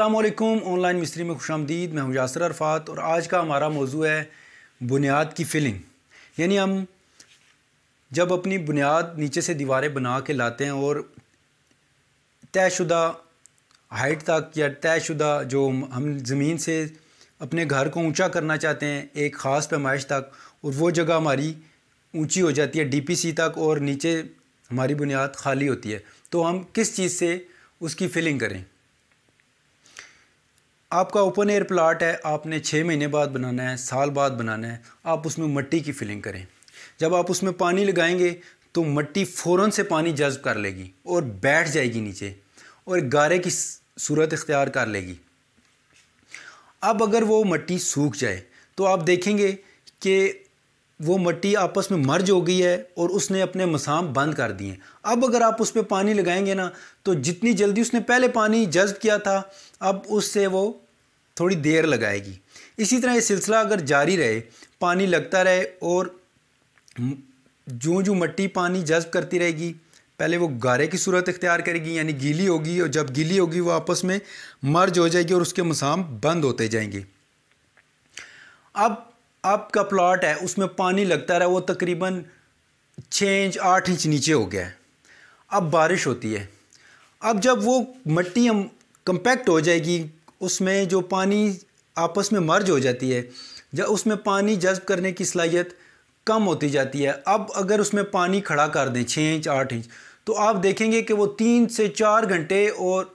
अल्लाम ऑनलाइन मिस्त्री में खुश आमदीद मैं हूँ यासर अरफात और आज का हमारा मौजू है बुनियाद की फिलिंग यानी हम जब अपनी बुनियाद नीचे से दीवारें बना के लाते हैं और तयशुदा हाइट तक या तयशुदा जो हम ज़मीन से अपने घर को ऊंचा करना चाहते हैं एक ख़ास पैमाइश तक और वो जगह हमारी ऊंची हो जाती है डीपीसी तक और नीचे हमारी बुनियाद खाली होती है तो हम किस चीज़ से उसकी फिलिंग करें आपका ओपन एयर प्लाट है आपने छः महीने बाद बनाना है साल बाद बनाना है आप उसमें मट्टी की फिलिंग करें जब आप उसमें पानी लगाएंगे तो मट्टी फ़ौर से पानी जज्ब कर लेगी और बैठ जाएगी नीचे और गारे की सूरत इख्तियार कर लेगी अब अगर वो मट्टी सूख जाए तो आप देखेंगे कि वो मट्टी आपस में मर्ज हो गई है और उसने अपने मसाम बंद कर दिए अब अगर आप उस पर पानी लगाएंगे ना तो जितनी जल्दी उसने पहले पानी जज्ब किया था अब उससे वो थोड़ी देर लगाएगी इसी तरह ये सिलसिला अगर जारी रहे पानी लगता रहे और जो जो मट्टी पानी जज्ब करती रहेगी पहले वो गारे की सूरत इख्तियार करेगी यानी गीली होगी और जब गीली होगी वो आपस में मर्ज हो जाएगी और उसके मसाम बंद होते जाएंगे अब आपका प्लॉट है उसमें पानी लगता रहा वो तकरीबन छः इंच आठ इंच नीचे हो गया है अब बारिश होती है अब जब वो मिट्टी हम कंपैक्ट हो जाएगी उसमें जो पानी आपस में मर्ज हो जाती है जब उसमें पानी जज्ब करने की सलाहियत कम होती जाती है अब अगर उसमें पानी खड़ा कर दें छः इंच आठ इंच तो आप देखेंगे कि वो तीन से चार घंटे और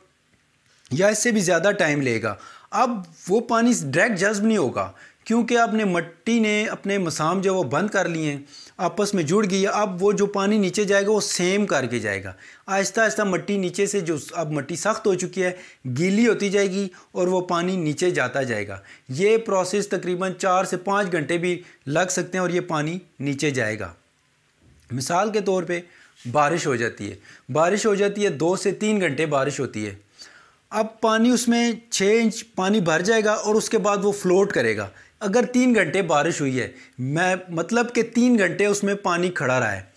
या इससे भी ज़्यादा टाइम लेगा अब वो पानी डायरेक्ट जज्ब नहीं होगा क्योंकि आपने मट्टी ने अपने मसाम जो वो बंद कर लिए हैं आपस में जुड़ गई अब वो जो पानी नीचे जाएगा वो सेम करके जाएगा आहिस्ता आहिस्ता मट्टी नीचे से जो अब मट्टी सख्त हो चुकी है गीली होती जाएगी और वो पानी नीचे जाता जाएगा ये प्रोसेस तकरीबन चार से पाँच घंटे भी लग सकते हैं और ये पानी नीचे जाएगा मिसाल के तौर पर बारिश हो जाती है बारिश हो जाती है दो से तीन घंटे बारिश होती है अब पानी उसमें छः इंच पानी भर जाएगा और उसके बाद वो फ्लोट करेगा अगर तीन घंटे बारिश हुई है मैं मतलब कि तीन घंटे उसमें पानी खड़ा रहा है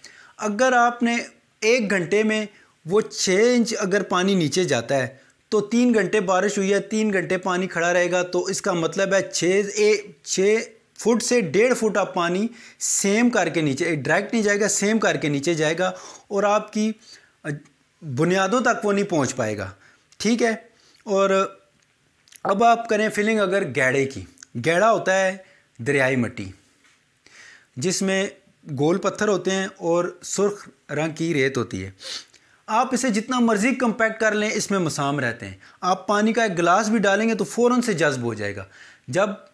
अगर आपने एक घंटे में वो छः इंच अगर पानी नीचे जाता है तो तीन घंटे बारिश हुई है तीन घंटे पानी खड़ा रहेगा तो इसका मतलब है छः छः फुट से डेढ़ फुट आप पानी सेम करके नीचे डायरेक्ट नहीं जाएगा सेम करके नीचे जाएगा और आपकी बुनियादों तक वो नहीं पहुंच पाएगा ठीक है और अब आप करें फिलिंग अगर गैड़े की गहरा होता है दरियाई मट्टी जिसमें गोल पत्थर होते हैं और सुर्ख रंग की रेत होती है आप इसे जितना मर्ज़ी कंपैक्ट कर लें इसमें मसाम रहते हैं आप पानी का एक गिलास भी डालेंगे तो फ़ौर से जज्ब हो जाएगा जब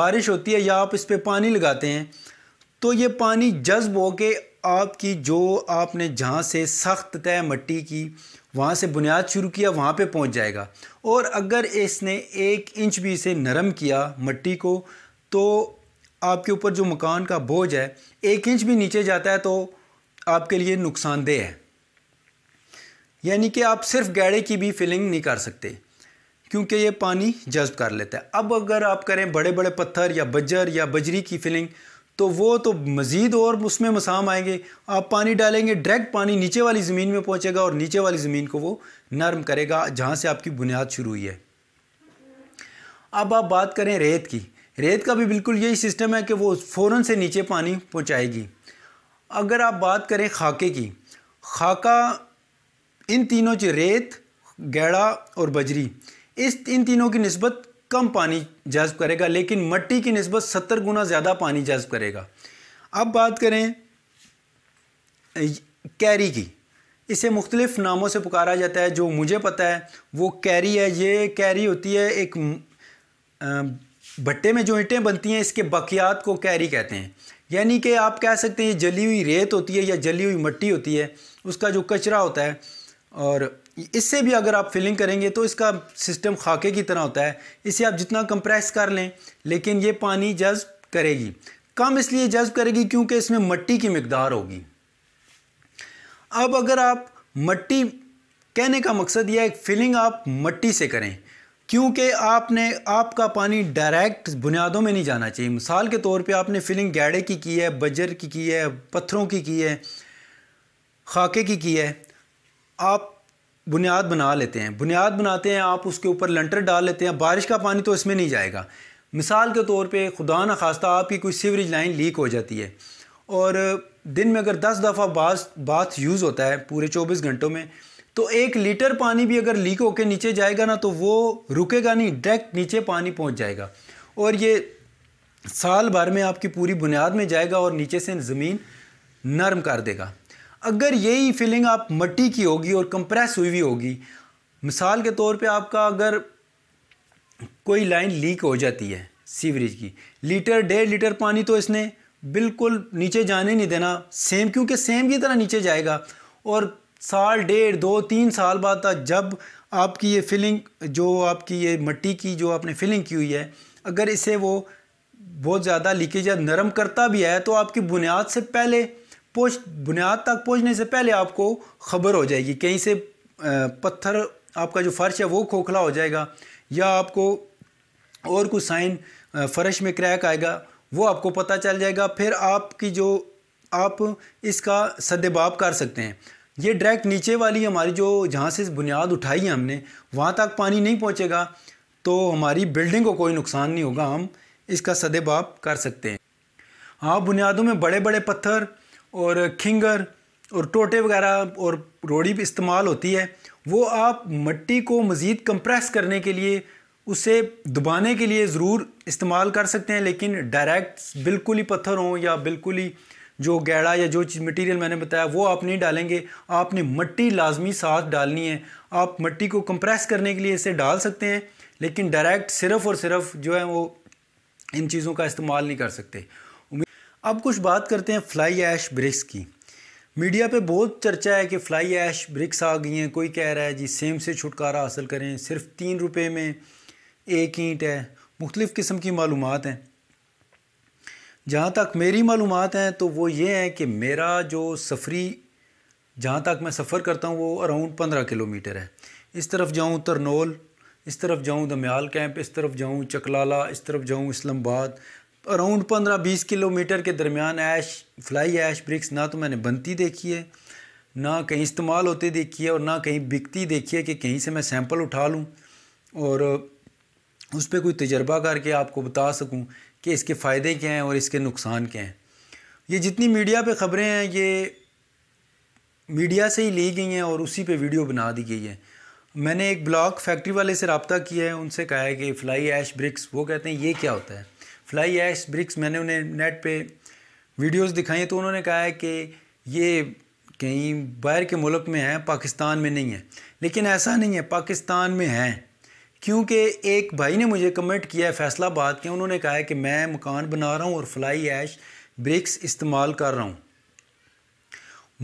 बारिश होती है या आप इस पर पानी लगाते हैं तो ये पानी जज्ब होके आपकी जो आपने जहाँ से सख्त तय मट्टी की वहाँ से बुनियाद शुरू किया वहाँ पे पहुँच जाएगा और अगर इसने एक इंच भी इसे नरम किया मट्टी को तो आपके ऊपर जो मकान का बोझ है एक इंच भी नीचे जाता है तो आपके लिए नुकसानदेह है यानी कि आप सिर्फ गैड़े की भी फिलिंग नहीं कर सकते क्योंकि ये पानी जज्ब कर लेता है अब अगर आप करें बड़े बड़े पत्थर या बजर या बजरी की फिलिंग तो वो तो मज़ीद और उसमें मसाम आएंगे आप पानी डालेंगे डायरेक्ट पानी नीचे वाली ज़मीन में पहुँचेगा और नीचे वाली ज़मीन को वो नरम करेगा जहाँ से आपकी बुनियाद शुरू हुई है अब आप बात करें रेत की रेत का भी बिल्कुल यही सिस्टम है कि वो फ़ौर से नीचे पानी पहुँचाएगी अगर आप बात करें खाके की खाका इन तीनों रेत गैड़ा और बजरी इस इन तीनों की नस्बत कम पानी जज्ब करेगा लेकिन मट्टी की नस्बत सत्तर गुना ज़्यादा पानी जज्ब करेगा अब बात करें कैरी की इसे मुख्तलिफ़ नामों से पुकारा जाता है जो मुझे पता है वो कैरी है ये कैरी होती है एक भट्टे में जो ईंटें बनती हैं इसके बकियात को कैरी कहते हैं यानी कि आप कह सकते हैं ये जली हुई रेत होती है या जली हुई मट्टी होती है उसका जो कचरा होता है और इससे भी अगर आप फिलिंग करेंगे तो इसका सिस्टम खाके की तरह होता है इसे आप जितना कंप्रेस कर लें लेकिन ये पानी जज्ब करेगी कम इसलिए जज्ब करेगी क्योंकि इसमें मट्टी की मकदार होगी अब अगर आप मट्टी कहने का मकसद यह है फिलिंग आप मट्टी से करें क्योंकि आपने आपका पानी डायरेक्ट बुनियादों में नहीं जाना चाहिए मिसाल के तौर पे आपने फिलिंग गैड़े की की है बजर की की है पत्थरों की की है खाके की की है आप बुनियाद बना लेते हैं बुनियाद बनाते हैं आप उसके ऊपर लंटर डाल लेते हैं बारिश का पानी तो इसमें नहीं जाएगा मिसाल के तौर पे खुदा न खास्ता आपकी कोई सीवरेज लाइन लीक हो जाती है और दिन में अगर दस दफ़ा बास बाथ यूज़ होता है पूरे चौबीस घंटों में तो एक लीटर पानी भी अगर लीक होकर नीचे जाएगा ना तो वो रुकेगा नहीं डायरेक्ट नीचे पानी पहुँच जाएगा और ये साल भर में आपकी पूरी बुनियाद में जाएगा और नीचे से ज़मीन नरम कर देगा अगर यही फीलिंग आप मट्टी की होगी और कंप्रेस हुई हुई होगी मिसाल के तौर पे आपका अगर कोई लाइन लीक हो जाती है सीवरेज की लीटर डेढ़ लीटर पानी तो इसने बिल्कुल नीचे जाने नहीं देना सेम क्योंकि सेम की तरह नीचे जाएगा और साल डेढ़ दो तीन साल बाद तक जब आपकी ये फिलिंग जो आपकी ये मट्टी की जो आपने फिलिंग की हुई है अगर इसे वो बहुत ज़्यादा लीकेज या नरम करता भी है तो आपकी बुनियाद से पहले पहुँच बुनियाद तक पहुँचने से पहले आपको ख़बर हो जाएगी कहीं से पत्थर आपका जो फ़र्श है वो खोखला हो जाएगा या आपको और कुछ साइन फ़र्श में क्रैक आएगा वो आपको पता चल जाएगा फिर आपकी जो आप इसका सदेबाब कर सकते हैं ये डायरेक्ट नीचे वाली हमारी जो जहाँ से बुनियाद उठाई है हमने वहाँ तक पानी नहीं पहुँचेगा तो हमारी बिल्डिंग को कोई नुकसान नहीं होगा हम इसका सदेबाब कर सकते हैं हाँ बुनियादों में बड़े बड़े पत्थर और खिंगर और टोटे वगैरह और रोड़ी भी इस्तेमाल होती है वो आप मट्टी को मज़ीद कंप्रेस करने के लिए उसे दबाने के लिए ज़रूर इस्तेमाल कर सकते हैं लेकिन डायरेक्ट बिल्कुल ही पत्थर हों या बिल्कुल ही जो गैड़ा या जो चीज़ मटीरियल मैंने बताया वो आप नहीं डालेंगे आपने मट्टी लाजमी साथ डालनी है आप मट्टी को कंप्रेस करने के लिए इसे डाल सकते हैं लेकिन डायरेक्ट सिर्फ़ और सिर्फ जो है वो इन चीज़ों का इस्तेमाल नहीं कर सकते अब कुछ बात करते हैं फ्लाई ऐश ब्रिक्स की मीडिया पे बहुत चर्चा है कि फ्लाई ऐश ब्रिक्स आ गई हैं कोई कह रहा है जी सेम से छुटकारा हासिल करें सिर्फ तीन रुपये में एक ईंट है मुख्तलिफ़ किस्म की मालूम हैं जहाँ तक मेरी मालूम हैं तो वो ये हैं कि मेरा जो सफ़री जहाँ तक मैं सफ़र करता हूँ वो अराउंड पंद्रह किलोमीटर है इस तरफ जाऊँ तरनोल इस तरफ जाऊँ दमयाल कैंप इस तरफ जाऊँ चकलाला इस तरफ जाऊँ इस्लामाबाद अराउंड पंद्रह बीस किलोमीटर के दरमियान ऐश फ्लाई ऐश ब्रिक्स ना तो मैंने बनती देखी है ना कहीं इस्तेमाल होते देखी है और ना कहीं बिकती देखी है कि कहीं से मैं सैंपल उठा लूँ और उस पर कोई तजर्बा करके आपको बता सकूँ कि इसके फ़ायदे क्या हैं और इसके नुकसान क्या हैं ये जितनी मीडिया पर ख़बरें हैं ये मीडिया से ही ली गई हैं और उसी पर वीडियो बना दी गई है मैंने एक ब्लॉग फैक्ट्री वाले से रबता किया है उनसे कहा है कि फ़्लाई ऐश ब्रिक्स वो कहते हैं ये क्या होता है फ्लाई ऐश ब्रिक्स मैंने उन्हें नेट पे वीडियोस दिखाई तो उन्होंने कहा है कि ये कहीं बाहर के मुल्क में हैं पाकिस्तान में नहीं है लेकिन ऐसा नहीं है पाकिस्तान में हैं क्योंकि एक भाई ने मुझे कमेंट किया है फैसलाबाद के उन्होंने कहा है कि मैं मकान बना रहा हूँ और फ्लाई ऐश ब्रिक्स इस्तेमाल कर रहा हूँ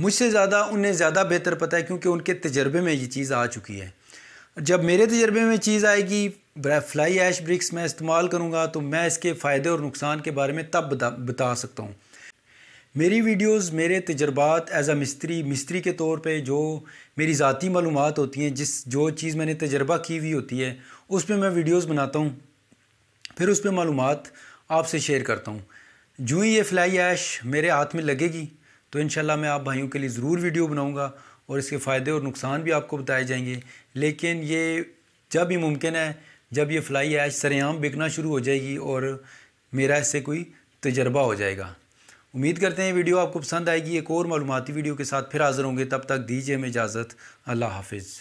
मुझसे ज़्यादा उन्हें ज़्यादा बेहतर पता है क्योंकि उनके तजर्बे में ये चीज़ आ चुकी है जब मेरे तजर्बे में चीज़ आएगी फ्लाई ऐश ब्रिक्स मैं इस्तेमाल करूँगा तो मैं इसके फ़ायदे और नुकसान के बारे में तब बता बता सकता हूँ मेरी वीडियोस मेरे तजर्बात एज आ मिस्त्री मिस्त्री के तौर पे जो मेरी ज़ाती मालूम होती हैं जिस जो चीज़ मैंने तजर्बा की हुई होती है उस पर मैं वीडियोस बनाता हूँ फिर उस पर मालूम आपसे शेयर करता हूँ जो ही ये फ्लाई ऐश मेरे हाथ में लगेगी तो इन मैं आप भाइयों के लिए ज़रूर वीडियो बनाऊँगा और इसके फ़ायदे और नुकसान भी आपको बताए जाएंगे लेकिन ये जब भी मुमकिन है जब ये फ्लाई ऐश सरेआम बिकना शुरू हो जाएगी और मेरा इससे कोई तजर्बा हो जाएगा उम्मीद करते हैं वीडियो आपको पसंद आएगी एक और मालूमती वीडियो के साथ फिर हाज़िर होंगे तब तक दीजिए हमें इजाज़त अल्लाह हाफिज़